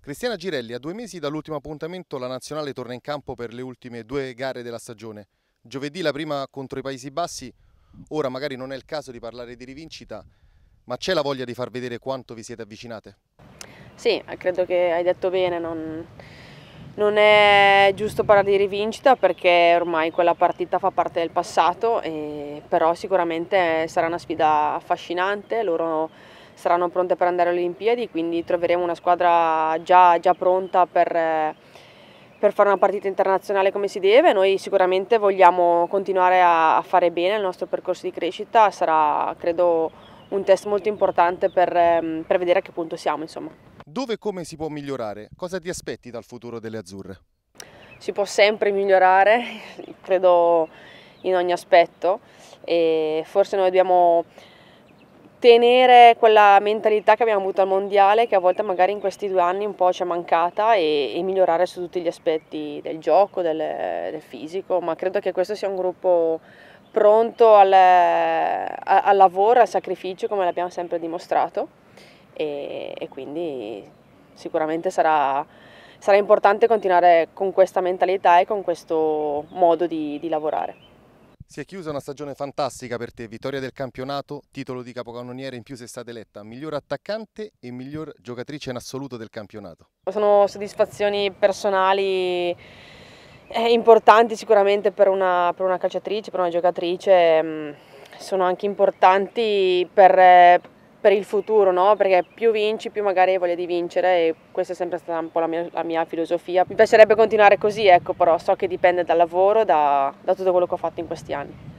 Cristiana Girelli, a due mesi dall'ultimo appuntamento la nazionale torna in campo per le ultime due gare della stagione. Giovedì la prima contro i Paesi Bassi, ora magari non è il caso di parlare di rivincita, ma c'è la voglia di far vedere quanto vi siete avvicinate? Sì, credo che hai detto bene, non, non è giusto parlare di rivincita perché ormai quella partita fa parte del passato, e, però sicuramente sarà una sfida affascinante, loro saranno pronte per andare alle Olimpiadi, quindi troveremo una squadra già, già pronta per, per, fare una partita internazionale come si deve. Noi sicuramente vogliamo continuare a, a fare bene il nostro percorso di crescita, sarà credo un test molto importante per, ehm, per vedere a che punto siamo. Insomma. Dove e come si può migliorare? Cosa ti aspetti dal futuro delle azzurre? Si può sempre migliorare, credo in ogni aspetto e forse noi dobbiamo tenere quella mentalità che abbiamo avuto al mondiale che a volte magari in questi due anni un po' ci è mancata e, e migliorare su tutti gli aspetti del gioco, del, del, fisico, ma credo che questo sia un gruppo pronto al, al lavoro, al sacrificio come l'abbiamo sempre dimostrato e, e quindi sicuramente sarà, sarà, importante continuare con questa mentalità e con questo modo di, di lavorare. Si è chiusa una stagione fantastica per te, vittoria del campionato, titolo di capocannoniere in più sei stata eletta miglior attaccante e miglior giocatrice in assoluto del campionato. Sono soddisfazioni personali eh, importanti sicuramente per una, per una calciatrice, per una giocatrice, mm, sono anche importanti per eh, per il futuro, no? Perché più vinci, più magari hai voglia di vincere e questa è sempre stata un po' la mia, la mia filosofia. Mi piacerebbe continuare così, ecco, però so che dipende dal lavoro, da, da tutto quello che ho fatto in questi anni.